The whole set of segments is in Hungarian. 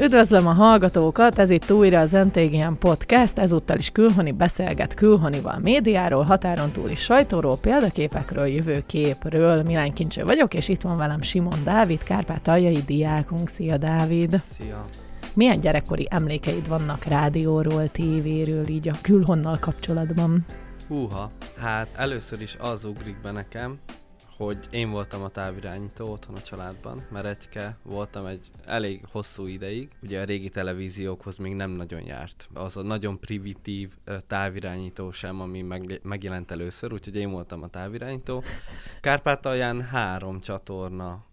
Üdvözlöm a hallgatókat, ez itt újra az NTGM Podcast, ezúttal is Külhoni beszélget Külhonival médiáról, határon túli sajtóról, példaképekről, jövőképről. Milán Kincső vagyok, és itt van velem Simon Dávid, kárpátaljai diákunk. Szia Dávid! Szia! Milyen gyerekkori emlékeid vannak rádióról, tévéről, így a külhonnal kapcsolatban? Húha, hát először is az ugrik be nekem, hogy én voltam a távirányító otthon a családban, mert egyke voltam egy elég hosszú ideig, ugye a régi televíziókhoz még nem nagyon járt. Az a nagyon primitív távirányító sem, ami meg, megjelent először, úgyhogy én voltam a távirányító. Kárpátalján három csatorna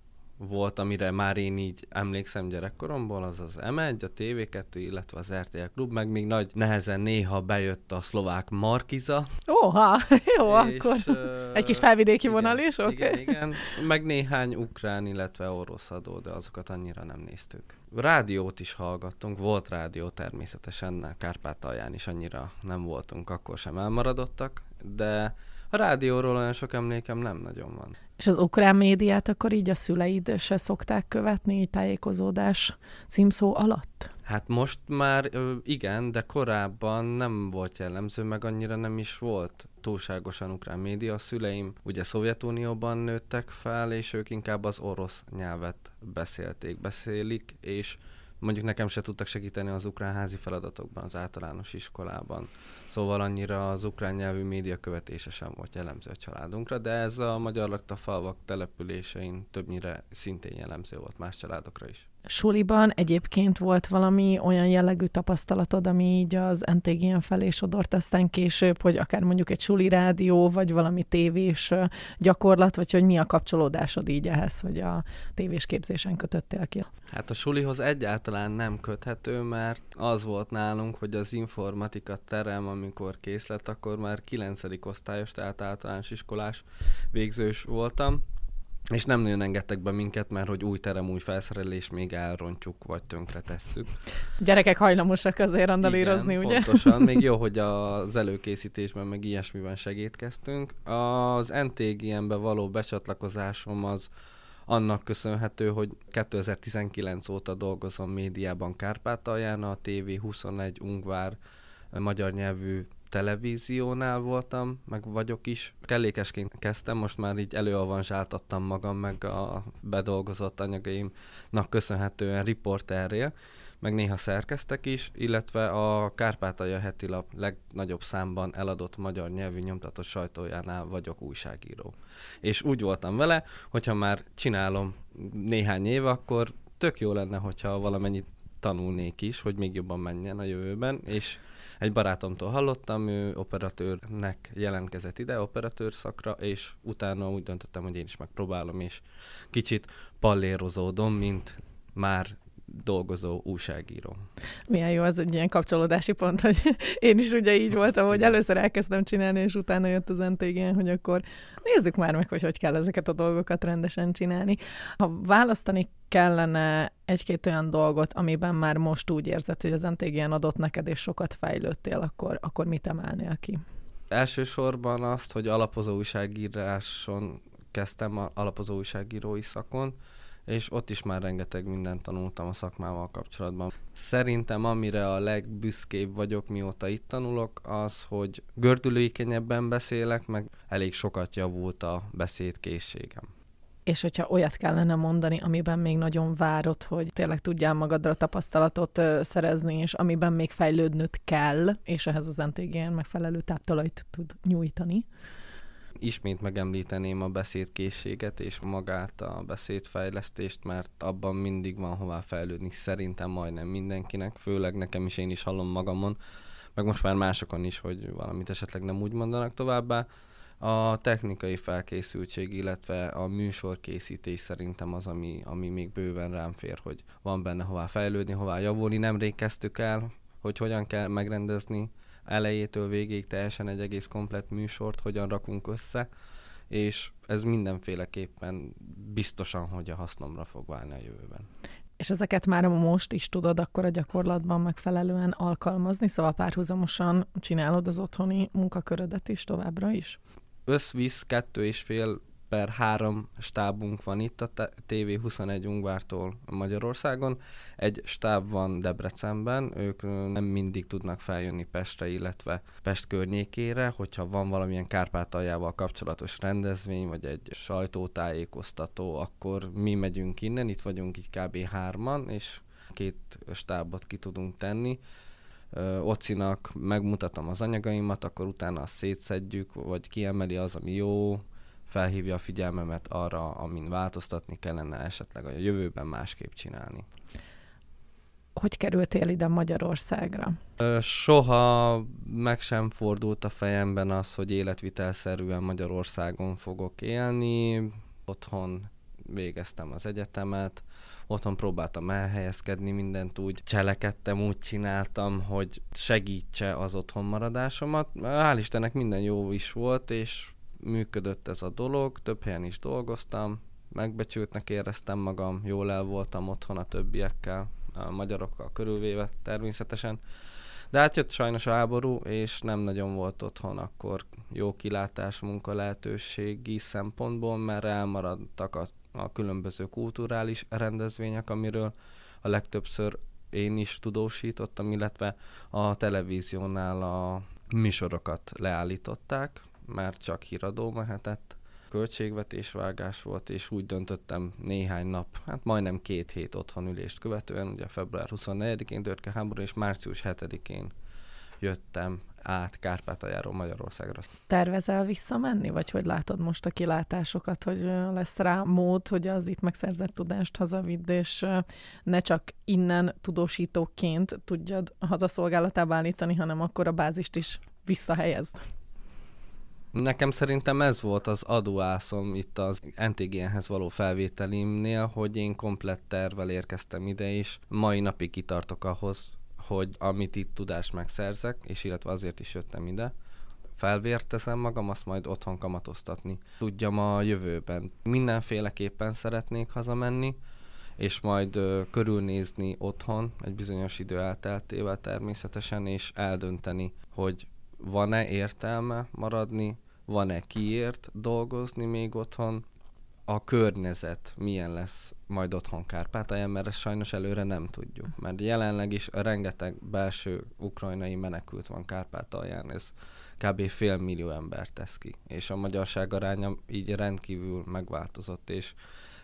volt, amire már én így emlékszem gyerekkoromból, az az M1, a TV2, illetve az RTL Klub, meg még nagy nehezen néha bejött a szlovák Markiza. Óha, jó, és, akkor uh, egy kis felvidéki igen, vonal is, oké? Okay. Igen, igen, meg néhány ukrán, illetve orosz adó, de azokat annyira nem néztük. Rádiót is hallgattunk, volt rádió természetesen, Kárpátalján is annyira nem voltunk, akkor sem elmaradottak, de a rádióról olyan sok emlékem nem nagyon van. És az ukrán médiát akkor így a szüleid se szokták követni így tájékozódás címszó alatt? Hát most már igen, de korábban nem volt jellemző, meg annyira nem is volt túlságosan ukrán média. A szüleim ugye Szovjetunióban nőttek fel, és ők inkább az orosz nyelvet beszélték, beszélik, és mondjuk nekem se tudtak segíteni az ukrán házi feladatokban, az általános iskolában. Szóval annyira az ukrán nyelvű média követése sem volt jellemző a családunkra, de ez a magyar lakta falvak településein többnyire szintén jellemző volt más családokra is suliban egyébként volt valami olyan jellegű tapasztalatod, ami így az NTGN felé sodort aztán később, hogy akár mondjuk egy suli rádió, vagy valami tévés gyakorlat, vagy hogy mi a kapcsolódásod így ehhez, hogy a tévés képzésen kötöttél ki? Hát a sulihoz egyáltalán nem köthető, mert az volt nálunk, hogy az informatika terem, amikor kész lett, akkor már 9. osztályos, tehát általános iskolás végzős voltam, és nem nagyon engedtek be minket, mert hogy új terem, új felszerelés, még elrontjuk, vagy tönkretesszük. Gyerekek hajlamosak azért randalírozni, ugye? pontosan. Még jó, hogy az előkészítésben, meg ilyesmiben segítkeztünk. Az ntgm be való becsatlakozásom az annak köszönhető, hogy 2019 óta dolgozom médiában Kárpátalján, a TV21 Ungvár magyar nyelvű televíziónál voltam, meg vagyok is. Kellékesként kezdtem, most már így előavanzsáltattam magam, meg a bedolgozott anyagaimnak köszönhetően riporterrel, meg néha szerkeztek is, illetve a Kárpátalja heti lap legnagyobb számban eladott magyar nyelvű nyomtatott sajtójánál vagyok újságíró. És úgy voltam vele, hogyha már csinálom néhány éve, akkor tök jó lenne, hogyha valamennyit tanulnék is, hogy még jobban menjen a jövőben, és egy barátomtól hallottam, ő operatőrnek jelentkezett ide, operatőr szakra, és utána úgy döntöttem, hogy én is megpróbálom, és kicsit pallérozódom, mint már dolgozó újságíró. Milyen jó, az egy ilyen kapcsolódási pont, hogy én is ugye így voltam, hogy először elkezdtem csinálni, és utána jött az ntg hogy akkor nézzük már meg, hogy hogy kell ezeket a dolgokat rendesen csinálni. Ha választani kellene egy-két olyan dolgot, amiben már most úgy érzed, hogy az ntg adott neked, és sokat fejlődtél, akkor, akkor mit emelnél ki? Elsősorban azt, hogy alapozó újságíráson kezdtem, alapozó újságírói szakon, és ott is már rengeteg mindent tanultam a szakmával kapcsolatban. Szerintem amire a legbüszkébb vagyok, mióta itt tanulok, az, hogy gördülőikenyebben beszélek, meg elég sokat javult a beszédkészségem. És hogyha olyat kellene mondani, amiben még nagyon várod, hogy tényleg tudjál magadra tapasztalatot szerezni, és amiben még fejlődnöd kell, és ehhez az NTGN megfelelő táptalajt tud nyújtani, Ismét megemlíteném a beszédkészséget és magát a beszédfejlesztést, mert abban mindig van hová fejlődni, szerintem majdnem mindenkinek, főleg nekem is én is hallom magamon, meg most már másokon is, hogy valamit esetleg nem úgy mondanak továbbá. A technikai felkészültség, illetve a műsorkészítés szerintem az, ami, ami még bőven rám fér, hogy van benne hová fejlődni, hová javulni. Nemrég kezdtük el, hogy hogyan kell megrendezni elejétől végéig teljesen egy egész komplett műsort hogyan rakunk össze, és ez mindenféleképpen biztosan, hogy a hasznomra fog válni a jövőben. És ezeket már most is tudod akkor a gyakorlatban megfelelően alkalmazni, szóval párhuzamosan csinálod az otthoni munkakörödet is továbbra is? Összvisz kettő és fél per három stábunk van itt a TV21 Ungvártól Magyarországon. Egy stáb van Debrecenben, ők nem mindig tudnak feljönni Pestre, illetve Pest környékére, hogyha van valamilyen Kárpátaljával kapcsolatos rendezvény, vagy egy sajtótájékoztató, akkor mi megyünk innen, itt vagyunk így kb. hárman, és két stábot ki tudunk tenni. Ocinak megmutatom az anyagaimat, akkor utána azt szétszedjük, vagy kiemeli az, ami jó, felhívja a figyelmemet arra, amin változtatni kellene esetleg a jövőben másképp csinálni. Hogy kerültél ide Magyarországra? Soha meg sem fordult a fejemben az, hogy életvitelszerűen Magyarországon fogok élni. Otthon végeztem az egyetemet, otthon próbáltam elhelyezkedni, mindent úgy cselekedtem, úgy csináltam, hogy segítse az otthonmaradásomat. Hál' Istennek minden jó is volt, és működött ez a dolog, több helyen is dolgoztam, megbecsültnek éreztem magam, jól el voltam otthon a többiekkel, a magyarokkal körülvéve természetesen. De hát jött sajnos a háború, és nem nagyon volt otthon akkor jó kilátás munka lehetőségi szempontból, mert elmaradtak a, a különböző kulturális rendezvények, amiről a legtöbbször én is tudósítottam, illetve a televíziónál a műsorokat leállították, már csak híradó mehetett. Költségvetésvágás volt, és úgy döntöttem néhány nap, hát majdnem két hét ülést követően, ugye február 24-én tört háború, és március 7-én jöttem át Kárpátaljáról Magyarországra. Tervezel visszamenni, vagy hogy látod most a kilátásokat, hogy lesz rá mód, hogy az itt megszerzett tudást hazavidd, és ne csak innen tudósítóként tudjad hazaszolgálatába állítani, hanem akkor a bázist is visszahelyezd? Nekem szerintem ez volt az adóászom itt az NTGN-hez való felvételimnél, hogy én komplett tervvel érkeztem ide, is. mai napig kitartok ahhoz, hogy amit itt tudást megszerzek, és illetve azért is jöttem ide, felvértezem magam, azt majd otthon kamatoztatni. Tudjam a jövőben. Mindenféleképpen szeretnék hazamenni, és majd ö, körülnézni otthon egy bizonyos idő elteltével természetesen, és eldönteni, hogy van-e értelme maradni, van-e kiért dolgozni még otthon, a környezet milyen lesz majd otthon Kárpátalján, mert ezt sajnos előre nem tudjuk. Mert jelenleg is rengeteg belső ukrajnai menekült van Kárpátalján, ez kb. fél millió ember tesz ki. És a magyarság aránya így rendkívül megváltozott, és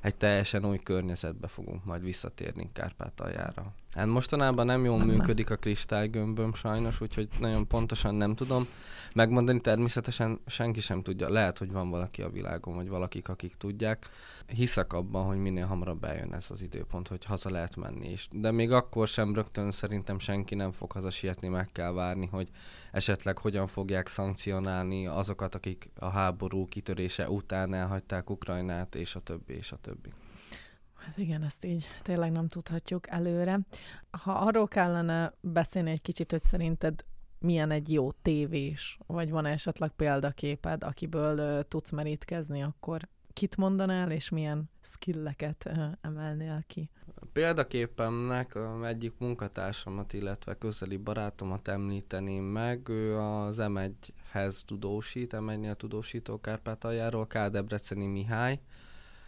egy teljesen új környezetbe fogunk majd visszatérni Kárpátaljára. Hát mostanában nem jól működik a kristálygömböm sajnos, úgyhogy nagyon pontosan nem tudom megmondani. Természetesen senki sem tudja. Lehet, hogy van valaki a világon, vagy valakik, akik tudják. Hiszek abban, hogy minél hamarabb eljön ez az időpont, hogy haza lehet menni is. De még akkor sem rögtön szerintem senki nem fog haza sietni, meg kell várni, hogy esetleg hogyan fogják szankcionálni azokat, akik a háború kitörése után elhagyták Ukrajnát, és a többi, és a többi. Hát igen, ezt így tényleg nem tudhatjuk előre. Ha arról kellene beszélni egy kicsit, hogy szerinted milyen egy jó tévés, vagy van esetleg példaképed, akiből ö, tudsz merítkezni, akkor kit mondanál, és milyen skilleket ö, emelnél ki? Példaképemnek egyik munkatársamat, illetve közeli barátomat említeném meg. Ő az M1-hez tudósít, M1-nél tudósító Kárpátaljáról, K. Debreceni Mihály,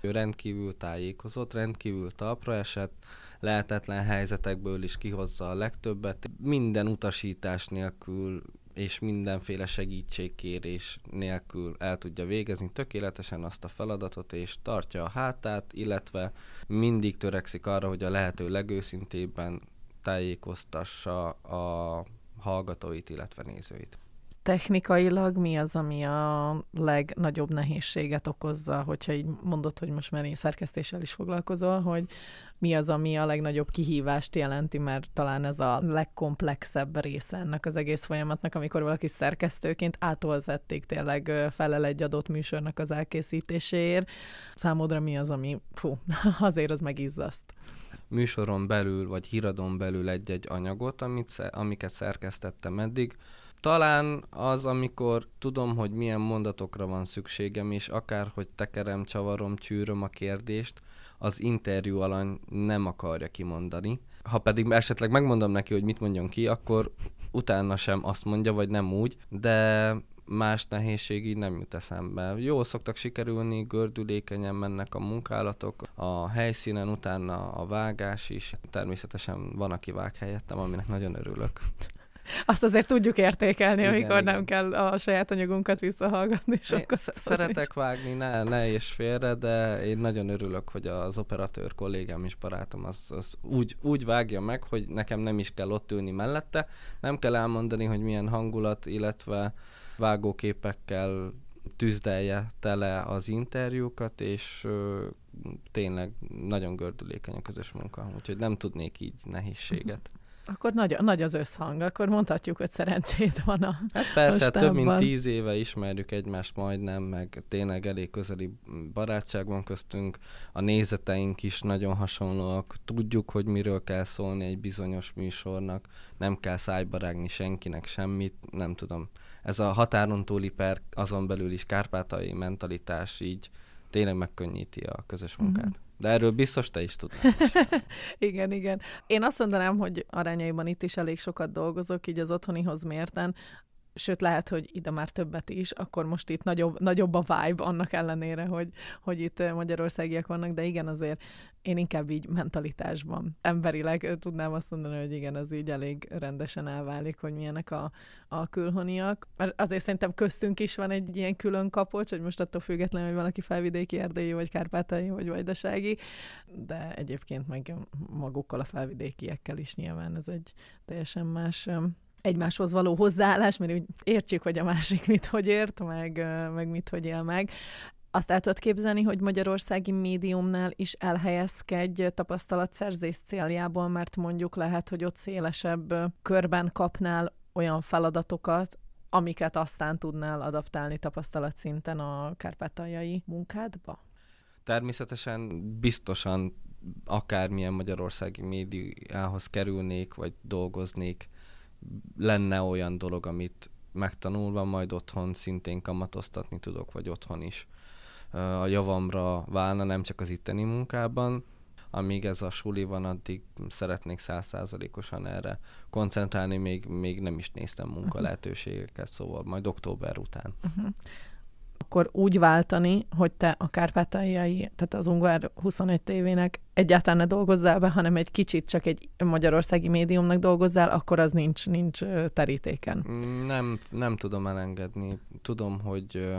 ő rendkívül tájékozott, rendkívül talpra esett, lehetetlen helyzetekből is kihozza a legtöbbet. Minden utasítás nélkül és mindenféle segítségkérés nélkül el tudja végezni tökéletesen azt a feladatot, és tartja a hátát, illetve mindig törekszik arra, hogy a lehető legőszintébben tájékoztassa a hallgatóit, illetve nézőit technikailag mi az, ami a legnagyobb nehézséget okozza, hogyha így mondod, hogy most már én szerkesztéssel is foglalkozol, hogy mi az, ami a legnagyobb kihívást jelenti, mert talán ez a legkomplexebb része ennek az egész folyamatnak, amikor valaki szerkesztőként átolzették tényleg felel egy adott műsornak az elkészítéséért. Számodra mi az, ami, fú, azért az megizzaszt. Műsoron belül, vagy híradon belül egy-egy anyagot, amit, amiket szerkesztettem eddig, talán az, amikor tudom, hogy milyen mondatokra van szükségem, és akár, hogy tekerem, csavarom, csűröm a kérdést, az interjú alany nem akarja kimondani. Ha pedig esetleg megmondom neki, hogy mit mondjon ki, akkor utána sem azt mondja, vagy nem úgy, de más nehézség így nem jut eszembe. Jó szoktak sikerülni, gördülékenyen mennek a munkálatok, a helyszínen utána a vágás is. Természetesen van, aki vág helyettem, aminek nagyon örülök. Azt azért tudjuk értékelni, igen, amikor igen. nem kell a saját anyagunkat visszahallgatni. És én akkor sz- szeretek is. vágni, ne, ne és félre, de én nagyon örülök, hogy az operatőr kollégám és barátom az, az úgy, úgy vágja meg, hogy nekem nem is kell ott ülni mellette, nem kell elmondani, hogy milyen hangulat, illetve vágóképekkel tüzdelje tele az interjúkat, és ö, tényleg nagyon gördülékeny a közös munka, úgyhogy nem tudnék így nehézséget. Akkor nagy, nagy az összhang, akkor mondhatjuk, hogy szerencsét van a Hát persze, a hát több mint tíz éve ismerjük egymást majdnem, meg tényleg elég közeli barátság van köztünk, a nézeteink is nagyon hasonlóak, tudjuk, hogy miről kell szólni egy bizonyos műsornak, nem kell szájbarágni senkinek semmit, nem tudom. Ez a határon túli per, azon belül is kárpátai mentalitás így tényleg megkönnyíti a közös mhm. munkát. Mm-hmm. De erről biztos te is tudnál. igen, igen. Én azt mondanám, hogy arányaiban itt is elég sokat dolgozok, így az otthonihoz mérten, sőt lehet, hogy ide már többet is, akkor most itt nagyobb, nagyobb a vibe annak ellenére, hogy, hogy itt eh, magyarországiak vannak, de igen, azért én inkább így mentalitásban, emberileg tudnám azt mondani, hogy igen, az így elég rendesen elválik, hogy milyenek a, a külhoniak. Mert azért szerintem köztünk is van egy ilyen külön kapocs, hogy most attól függetlenül, hogy valaki felvidéki, erdélyi, vagy kárpátai, vagy vajdasági, de egyébként meg magukkal a felvidékiekkel is nyilván ez egy teljesen más egymáshoz való hozzáállás, mert úgy értsük, hogy a másik mit hogy ért, meg, meg mit hogy él meg azt el tudod képzelni, hogy magyarországi médiumnál is elhelyezkedj tapasztalatszerzés céljából, mert mondjuk lehet, hogy ott szélesebb körben kapnál olyan feladatokat, amiket aztán tudnál adaptálni tapasztalatszinten a kárpátaljai munkádba? Természetesen biztosan akármilyen magyarországi médiához kerülnék, vagy dolgoznék, lenne olyan dolog, amit megtanulva majd otthon szintén kamatoztatni tudok, vagy otthon is a javamra válna, nem csak az itteni munkában. Amíg ez a suli van, addig szeretnék százszázalékosan erre koncentrálni, még, még nem is néztem munkalehetőségeket, mhm. szóval majd október után. Uh-huh akkor úgy váltani, hogy te a kárpátaljai, tehát az Ungvár 21 tévének egyáltalán ne dolgozzál be, hanem egy kicsit csak egy magyarországi médiumnak dolgozzál, akkor az nincs, nincs terítéken. Nem, nem tudom elengedni. Tudom, hogy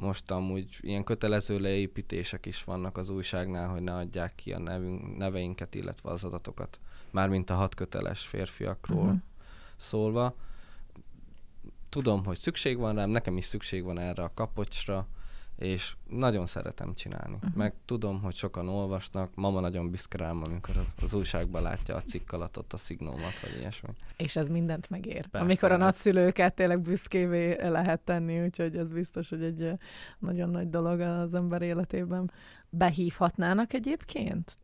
most amúgy ilyen kötelező leépítések is vannak az újságnál, hogy ne adják ki a nevünk, neveinket, illetve az adatokat, mármint a hat köteles férfiakról uh-huh. szólva. Tudom, hogy szükség van rám, nekem is szükség van erre a kapocsra, és nagyon szeretem csinálni. Uh-huh. Meg tudom, hogy sokan olvasnak, mama nagyon büszke rám, amikor az, az újságban látja a cikk alatt ott a szignómat, vagy ilyesmi. És ez mindent megér. Persze, amikor a nagyszülőket tényleg büszkévé lehet tenni, úgyhogy ez biztos, hogy egy nagyon nagy dolog az ember életében. Behívhatnának egyébként?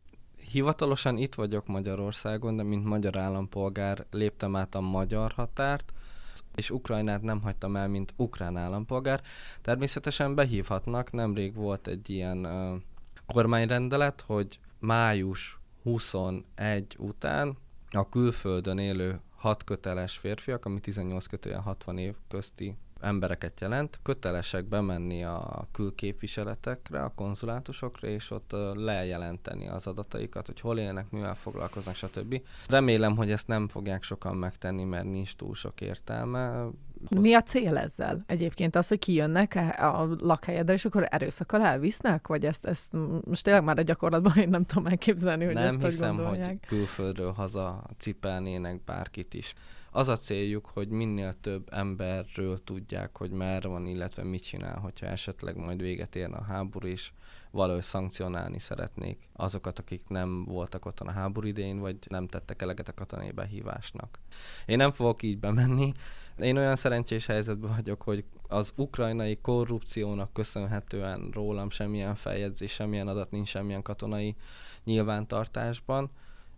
Hivatalosan itt vagyok Magyarországon, de mint magyar állampolgár léptem át a magyar határt, és Ukrajnát nem hagytam el, mint ukrán állampolgár. Természetesen behívhatnak, nemrég volt egy ilyen uh, kormányrendelet, hogy május 21 után a külföldön élő hat köteles férfiak, ami 18 kötően 60 év közti embereket jelent, kötelesek bemenni a külképviseletekre, a konzulátusokra, és ott lejelenteni az adataikat, hogy hol élnek, mivel foglalkoznak, stb. Remélem, hogy ezt nem fogják sokan megtenni, mert nincs túl sok értelme. Mi a cél ezzel? Egyébként az, hogy kijönnek e- a lakhelyedre, és akkor erőszakkal elvisznek? Vagy ezt, ezt most tényleg már a gyakorlatban én nem tudom elképzelni, hogy nem ezt hiszem, hogy, hogy külföldről haza cipelnének bárkit is az a céljuk, hogy minél több emberről tudják, hogy már van, illetve mit csinál, hogyha esetleg majd véget érne a háború, is valahogy szankcionálni szeretnék azokat, akik nem voltak ott a háború idején, vagy nem tettek eleget a katonai behívásnak. Én nem fogok így bemenni. Én olyan szerencsés helyzetben vagyok, hogy az ukrajnai korrupciónak köszönhetően rólam semmilyen feljegyzés, semmilyen adat nincs semmilyen katonai nyilvántartásban,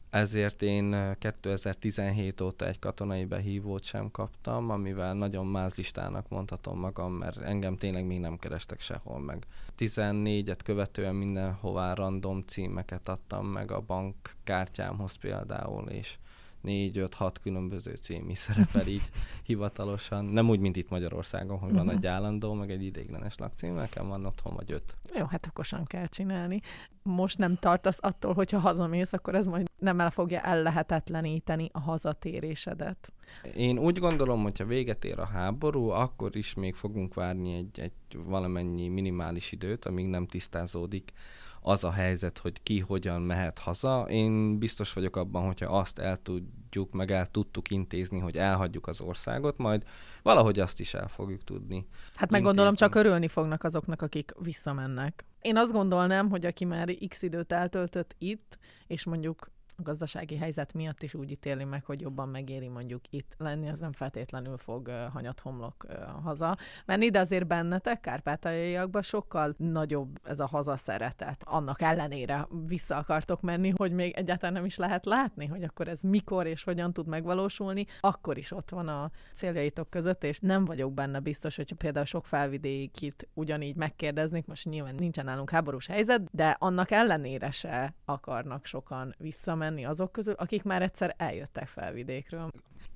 ezért én 2017 eh, óta egy katonai behívót sem kaptam, amivel nagyon más listának mondhatom magam, mert engem tényleg még nem kerestek sehol meg. 14-et követően mindenhová random címeket adtam meg a bankkártyámhoz például, és 4-5-6 különböző cím is szerepel így hivatalosan. Nem úgy, mint itt Magyarországon, hogy van uh-huh. egy állandó, meg egy ideiglenes lakcím, nekem van otthon vagy öt. Jó, hát okosan kell csinálni. Most nem tartasz attól, hogyha hazamész, akkor ez majd nem el fogja ellehetetleníteni a hazatérésedet. Én úgy gondolom, hogyha véget ér a háború, akkor is még fogunk várni egy, egy valamennyi minimális időt, amíg nem tisztázódik az a helyzet, hogy ki hogyan mehet haza. Én biztos vagyok abban, hogyha azt el tudjuk, meg el tudtuk intézni, hogy elhagyjuk az országot, majd valahogy azt is el fogjuk tudni. Hát meg gondolom, csak örülni fognak azoknak, akik visszamennek. Én azt gondolnám, hogy aki már x időt eltöltött itt, és mondjuk a gazdasági helyzet miatt is úgy ítéli meg, hogy jobban megéri mondjuk itt lenni, az nem feltétlenül fog hanyat homlok haza Mert ide azért bennetek, kárpátaljaiakban sokkal nagyobb ez a hazaszeretet. Annak ellenére vissza akartok menni, hogy még egyáltalán nem is lehet látni, hogy akkor ez mikor és hogyan tud megvalósulni, akkor is ott van a céljaitok között, és nem vagyok benne biztos, hogyha például sok felvidékit ugyanígy megkérdeznék, most nyilván nincsen nálunk háborús helyzet, de annak ellenére se akarnak sokan visszamenni lenni azok közül, akik már egyszer eljöttek felvidékről.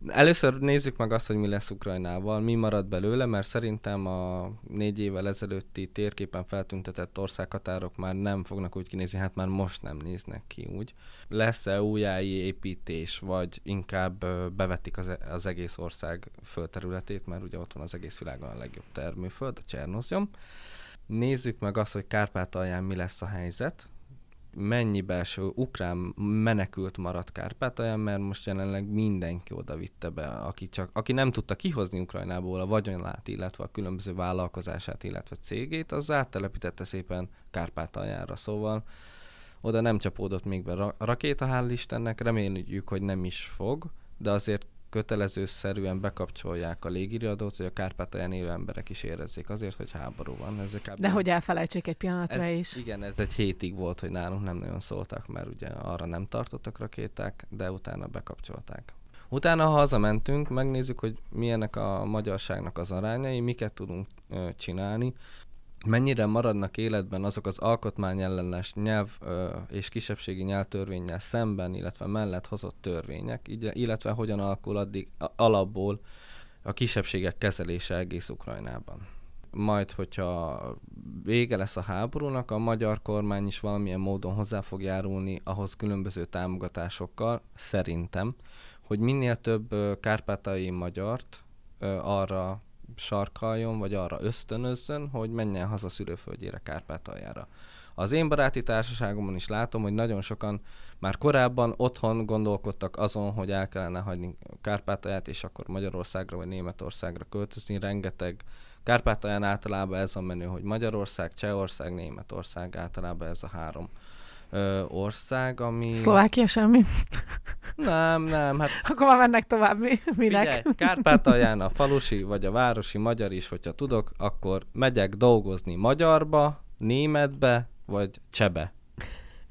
Először nézzük meg azt, hogy mi lesz Ukrajnával, mi marad belőle, mert szerintem a négy évvel ezelőtti térképen feltüntetett országhatárok már nem fognak úgy kinézni, hát már most nem néznek ki úgy. Lesz-e építés, vagy inkább bevetik az, e, az egész ország földterületét, mert ugye ott van az egész világon a legjobb termőföld, a Csernozjom. Nézzük meg azt, hogy Kárpátalján mi lesz a helyzet mennyi belső ukrán menekült maradt Kárpátalján, mert most jelenleg mindenki oda vitte be, aki, csak, aki nem tudta kihozni Ukrajnából a vagyonlát, illetve a különböző vállalkozását, illetve cégét, az áttelepítette szépen Kárpátaljára. Szóval oda nem csapódott még be rakéta, hál' Istennek, reméljük, hogy nem is fog, de azért kötelezőszerűen szerűen bekapcsolják a légiriadót, hogy a Kárpátalján élő emberek is érezzék azért, hogy háború van. Ez kb. De hogy elfelejtsék egy pillanatra ez, is. Igen, ez egy hétig volt, hogy nálunk nem nagyon szóltak, mert ugye arra nem tartottak rakéták, de utána bekapcsolták. Utána, ha hazamentünk, megnézzük, hogy milyenek a magyarságnak az arányai, miket tudunk csinálni, mennyire maradnak életben azok az alkotmányellenes nyelv ö, és kisebbségi nyelvtörvényel szemben, illetve mellett hozott törvények, illetve hogyan alakul addig alapból a kisebbségek kezelése egész Ukrajnában. Majd, hogyha vége lesz a háborúnak, a magyar kormány is valamilyen módon hozzá fog járulni ahhoz különböző támogatásokkal, szerintem, hogy minél több kárpátai magyart ö, arra sarkaljon, vagy arra ösztönözzön, hogy menjen haza szülőföldjére, Kárpátaljára. Az én baráti társaságomon is látom, hogy nagyon sokan már korábban otthon gondolkodtak azon, hogy el kellene hagyni Kárpátalját, és akkor Magyarországra vagy Németországra költözni. Rengeteg Kárpátalján általában ez a menő, hogy Magyarország, Csehország, Németország, általában ez a három ö, ország, ami... Szlovákia semmi? Nem, nem. Hát... Akkor már mennek tovább, mi, minek? Figyelj, Kárpátalján a falusi vagy a városi magyar is, hogyha tudok, akkor megyek dolgozni magyarba, németbe, vagy csebe.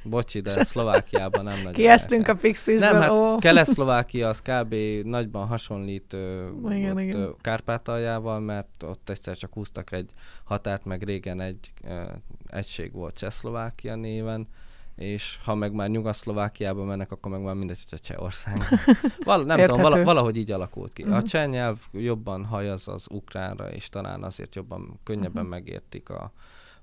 Bocsi, de Szlovákiában nem nagy. Kiestünk a pixisből. Nem, hát Kelet-Szlovákia az kb. nagyban hasonlít igen, ott igen. Kárpátaljával, mert ott egyszer csak húztak egy határt, meg régen egy ö, egység volt Csehszlovákia néven, és ha meg már Nyugat-Szlovákiába mennek, akkor meg már mindegy, hogy a Csehország. Val- nem Érthető. tudom, vala- valahogy így alakult ki. Uh-huh. A mhm. cseh nyelv jobban hajaz az ukránra, és talán azért jobban, könnyebben uh-huh. megértik a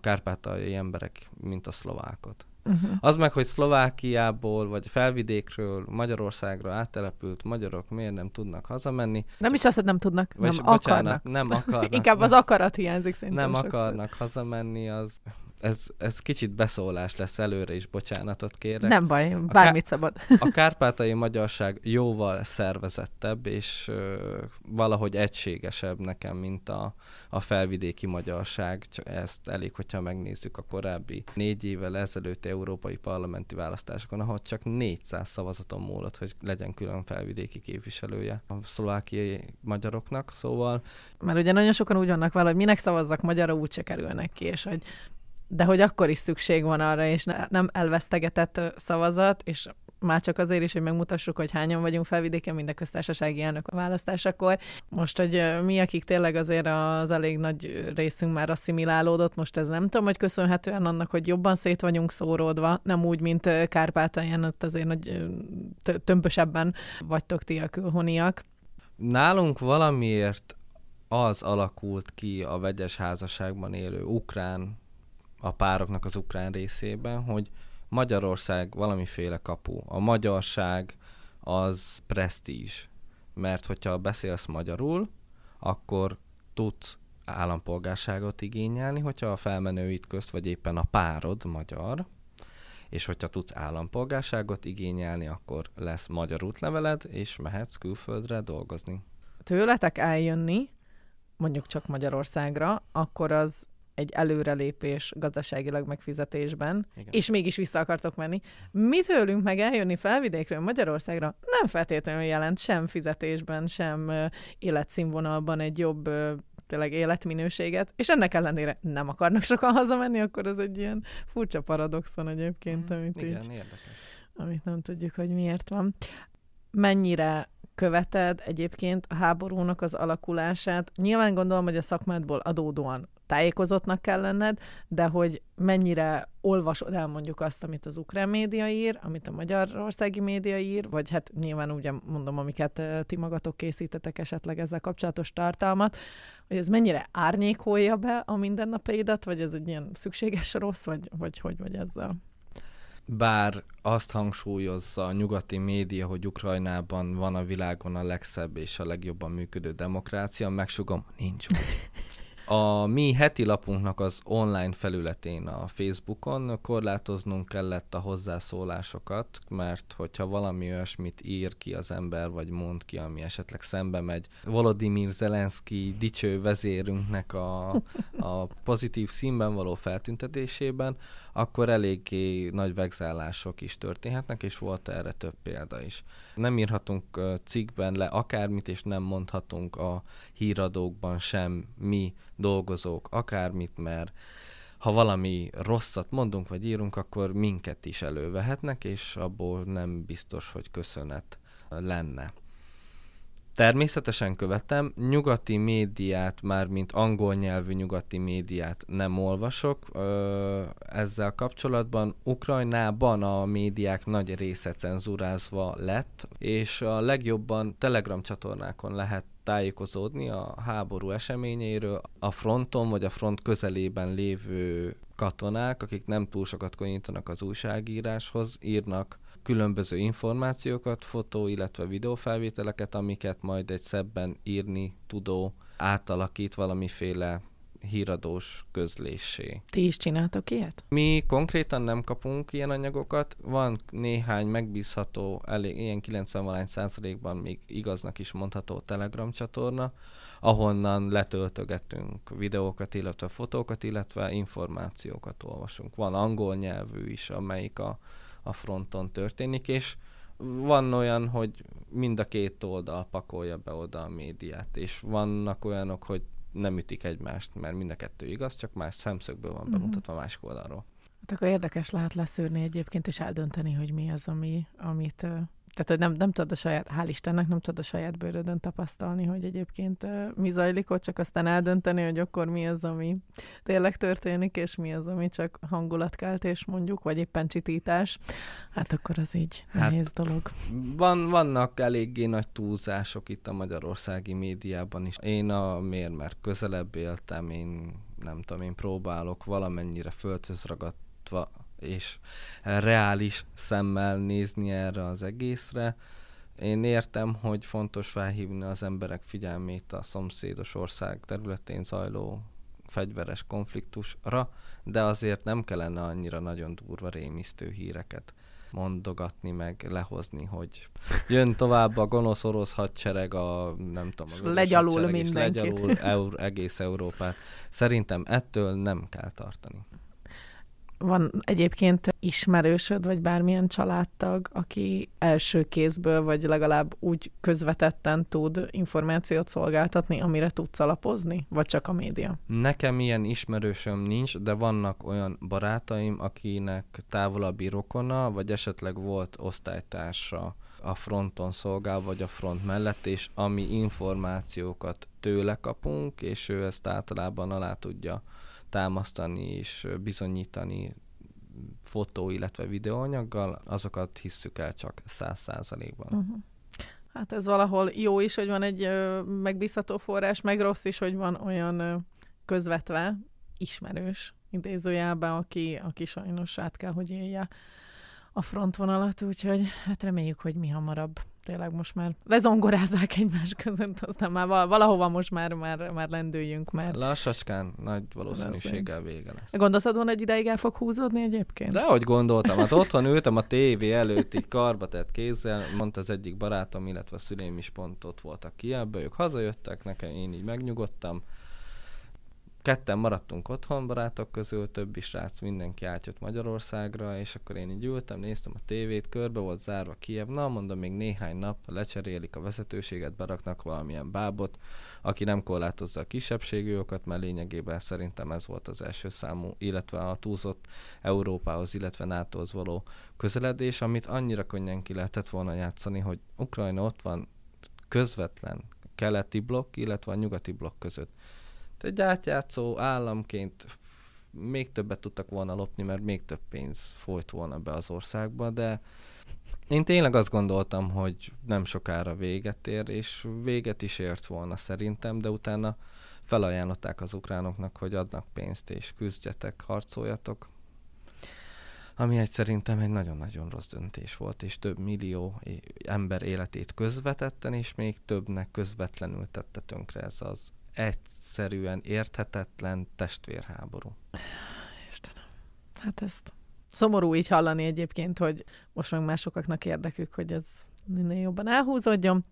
kárpátaljai emberek, mint a szlovákot. Uh-huh. Az meg, hogy Szlovákiából, vagy felvidékről Magyarországra áttelepült magyarok miért nem tudnak hazamenni. Nem is azt, hogy nem tudnak, vagy nem bocsánat, akarnak. Nem akarnak. Inkább nem, az akarat hiányzik szerintem. Nem akarnak hazamenni, az ez, ez kicsit beszólás lesz előre is, bocsánatot kérek. Nem baj, bármit a szabad. a kárpátai magyarság jóval szervezettebb, és ö, valahogy egységesebb nekem, mint a, a felvidéki magyarság. Csak ezt elég, hogyha megnézzük a korábbi négy évvel ezelőtti európai parlamenti választásokon, ahol csak 400 szavazaton múlott, hogy legyen külön felvidéki képviselője a szlovákiai magyaroknak, szóval... Mert ugye nagyon sokan úgy vannak vele, hogy minek szavazzak magyarra, se kerülnek ki, és hogy de hogy akkor is szükség van arra, és ne, nem elvesztegetett szavazat, és már csak azért is, hogy megmutassuk, hogy hányan vagyunk felvidéken mind a köztársasági elnök választásakor. Most, hogy mi, akik tényleg azért az elég nagy részünk már asszimilálódott, most ez nem tudom, hogy köszönhetően annak, hogy jobban szét vagyunk szóródva, nem úgy, mint Kárpátalján, ott azért nagy tömbösebben vagytok ti a külhoniak. Nálunk valamiért az alakult ki a vegyes házasságban élő ukrán a pároknak az ukrán részében, hogy Magyarország valamiféle kapu. A magyarság az presztízs, mert hogyha beszélsz magyarul, akkor tudsz állampolgárságot igényelni, hogyha a felmenőid közt, vagy éppen a párod magyar, és hogyha tudsz állampolgárságot igényelni, akkor lesz magyar útleveled, és mehetsz külföldre dolgozni. Tőletek eljönni, mondjuk csak Magyarországra, akkor az egy előrelépés gazdaságilag megfizetésben, Igen. és mégis vissza akartok menni. Mi tőlünk meg eljönni felvidékről Magyarországra nem feltétlenül jelent sem fizetésben, sem életszínvonalban egy jobb tényleg életminőséget, és ennek ellenére nem akarnak sokan hazamenni, akkor az egy ilyen furcsa paradoxon egyébként, mm. amit Igen, így, érdekes. Amit nem tudjuk, hogy miért van. Mennyire követed egyébként a háborúnak az alakulását? Nyilván gondolom, hogy a szakmádból adódóan tájékozottnak kell lenned, de hogy mennyire olvasod el mondjuk azt, amit az ukrán média ír, amit a magyarországi média ír, vagy hát nyilván ugye mondom, amiket ti magatok készítetek esetleg ezzel kapcsolatos tartalmat, hogy ez mennyire árnyékolja be a mindennapaidat, vagy ez egy ilyen szükséges rossz, vagy, vagy hogy vagy ezzel? bár azt hangsúlyozza a nyugati média, hogy Ukrajnában van a világon a legszebb és a legjobban működő demokrácia, megsugom, nincs úgy. A mi heti lapunknak az online felületén, a Facebookon korlátoznunk kellett a hozzászólásokat, mert hogyha valami olyasmit ír ki az ember, vagy mond ki, ami esetleg szembe megy Volodymyr Zelenszky dicső vezérünknek a, a pozitív színben való feltüntetésében, akkor eléggé nagy vegzálások is történhetnek, és volt erre több példa is. Nem írhatunk cikkben le akármit, és nem mondhatunk a híradókban sem mi dolgozók akármit, mert ha valami rosszat mondunk vagy írunk, akkor minket is elővehetnek, és abból nem biztos, hogy köszönet lenne. Természetesen követem, nyugati médiát, már mint angol nyelvű nyugati médiát nem olvasok ö, ezzel kapcsolatban. Ukrajnában a médiák nagy része cenzúrázva lett, és a legjobban Telegram csatornákon lehet tájékozódni a háború eseményeiről, a fronton vagy a front közelében lévő katonák, akik nem túl sokat konyítanak az újságíráshoz, írnak különböző információkat, fotó, illetve videófelvételeket, amiket majd egy szebben írni tudó átalakít valamiféle híradós közlésé. Ti is csináltok ilyet? Mi konkrétan nem kapunk ilyen anyagokat, van néhány megbízható, elég, ilyen 90-valány százalékban még igaznak is mondható Telegram csatorna, ahonnan letöltögetünk videókat, illetve fotókat, illetve információkat olvasunk. Van angol nyelvű is, amelyik a a fronton történik, és van olyan, hogy mind a két oldal pakolja be oda a médiát, és vannak olyanok, hogy nem ütik egymást, mert mind a kettő igaz, csak más szemszögből van mhm. bemutatva más másik oldalról. Hát akkor érdekes lehet leszűrni egyébként, és eldönteni, hogy mi az, ami, amit tehát, hogy nem, nem tudod a saját, hál' Istennek, nem tudod a saját bőrödön tapasztalni, hogy egyébként uh, mi zajlik ott, csak aztán eldönteni, hogy akkor mi az, ami tényleg történik, és mi az, ami csak hangulatkeltés mondjuk, vagy éppen csitítás. Hát akkor az így hát, nehéz dolog. Van, vannak eléggé nagy túlzások itt a magyarországi médiában is. Én a miért, mert közelebb éltem, én nem tudom, én próbálok valamennyire földhöz ragadva és reális szemmel nézni erre az egészre. Én értem, hogy fontos felhívni az emberek figyelmét a szomszédos ország területén zajló fegyveres konfliktusra, de azért nem kellene annyira nagyon durva rémisztő híreket mondogatni, meg lehozni, hogy jön tovább a gonosz orosz hadsereg, a nem tudom, a legyalul mindenkit. És legyalul eur, egész Európát. Szerintem ettől nem kell tartani van egyébként ismerősöd, vagy bármilyen családtag, aki első kézből, vagy legalább úgy közvetetten tud információt szolgáltatni, amire tudsz alapozni, vagy csak a média? Nekem ilyen ismerősöm nincs, de vannak olyan barátaim, akinek távolabbi rokona, vagy esetleg volt osztálytársa a fronton szolgál, vagy a front mellett, és ami információkat tőle kapunk, és ő ezt általában alá tudja támasztani és bizonyítani fotó, illetve videóanyaggal, azokat hisszük el csak száz százalékban. Uh-huh. Hát ez valahol jó is, hogy van egy ö, megbízható forrás, meg rossz is, hogy van olyan ö, közvetve ismerős idézőjelben, aki, aki sajnos át kell, hogy élje a frontvonalat, úgyhogy hát reméljük, hogy mi hamarabb tényleg most már lezongorázzák egymás között, aztán már valahova most már, már, már lendüljünk. Már... Lassacskán nagy valószínűséggel vége lesz. Gondoltad volna, hogy ideig el fog húzódni egyébként? De hogy gondoltam, hát otthon ültem a tévé előtt, így karba tett kézzel, mondta az egyik barátom, illetve a szüleim is pont ott voltak ki ebből, ők hazajöttek, nekem én így megnyugodtam, ketten maradtunk otthon barátok közül, többi srác mindenki átjött Magyarországra, és akkor én így ültem, néztem a tévét, körbe volt zárva Kiev, na mondom, még néhány nap lecserélik a vezetőséget, beraknak valamilyen bábot, aki nem korlátozza a kisebbségi jogokat, mert lényegében szerintem ez volt az első számú, illetve a túlzott Európához, illetve nato való közeledés, amit annyira könnyen ki lehetett volna játszani, hogy Ukrajna ott van közvetlen keleti blokk, illetve a nyugati blokk között Hát egy átjátszó államként még többet tudtak volna lopni, mert még több pénz folyt volna be az országba, de én tényleg azt gondoltam, hogy nem sokára véget ér, és véget is ért volna szerintem, de utána felajánlották az ukránoknak, hogy adnak pénzt, és küzdjetek, harcoljatok, ami egy szerintem egy nagyon-nagyon rossz döntés volt, és több millió ember életét közvetetten, és még többnek közvetlenül tette tönkre ez az egyszerűen érthetetlen testvérháború. Istenem, hát ezt szomorú így hallani egyébként, hogy most meg másokaknak érdekük, hogy ez minél jobban elhúzódjon.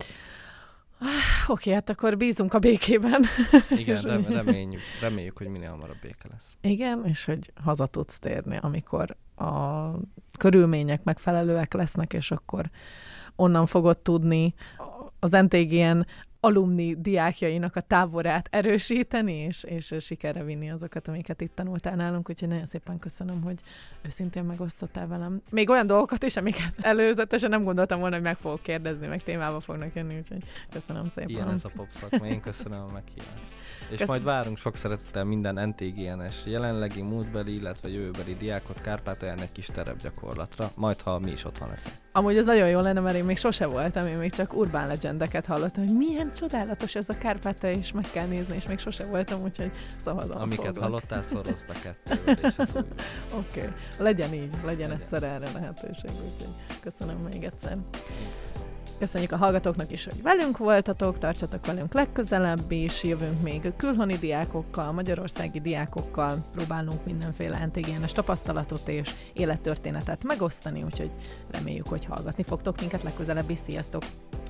Ah, oké, hát akkor bízunk a békében. Igen, rem, reméljük, reméljük, hogy minél hamarabb béke lesz. Igen, és hogy haza tudsz térni, amikor a körülmények megfelelőek lesznek, és akkor onnan fogod tudni az NTG-en alumni diákjainak a táborát erősíteni, és, és sikerre vinni azokat, amiket itt tanultál nálunk, úgyhogy nagyon szépen köszönöm, hogy őszintén megosztottál velem. Még olyan dolgokat is, amiket előzetesen nem gondoltam volna, hogy meg fogok kérdezni, meg témába fognak jönni, úgyhogy köszönöm szépen. Ilyen ez a pop szakma, én köszönöm a meghívást. És Köszön... majd várunk sok szeretettel minden NTGNS jelenlegi, múltbeli, illetve jövőbeli diákot Kárpátalján egy kis gyakorlatra, majd ha mi is otthon leszünk. Amúgy az nagyon jó lenne, mert én még sose voltam, én még csak urbán legendeket hallottam, hogy milyen csodálatos ez a Kárpáta, és meg kell nézni, és még sose voltam, úgyhogy szavazom szóval Amiket foglak. hallottál, szoroz be kettővel, Oké, okay. legyen így, legyen, legyen. egyszer erre lehetőség, úgyhogy köszönöm még egyszer. Köszönöm. Köszönjük a hallgatóknak is, hogy velünk voltatok, tartsatok velünk legközelebb és jövünk még külhoni diákokkal, magyarországi diákokkal, próbálunk mindenféle NTGN-es tapasztalatot és élettörténetet megosztani, úgyhogy reméljük, hogy hallgatni fogtok minket legközelebb is. Sziasztok!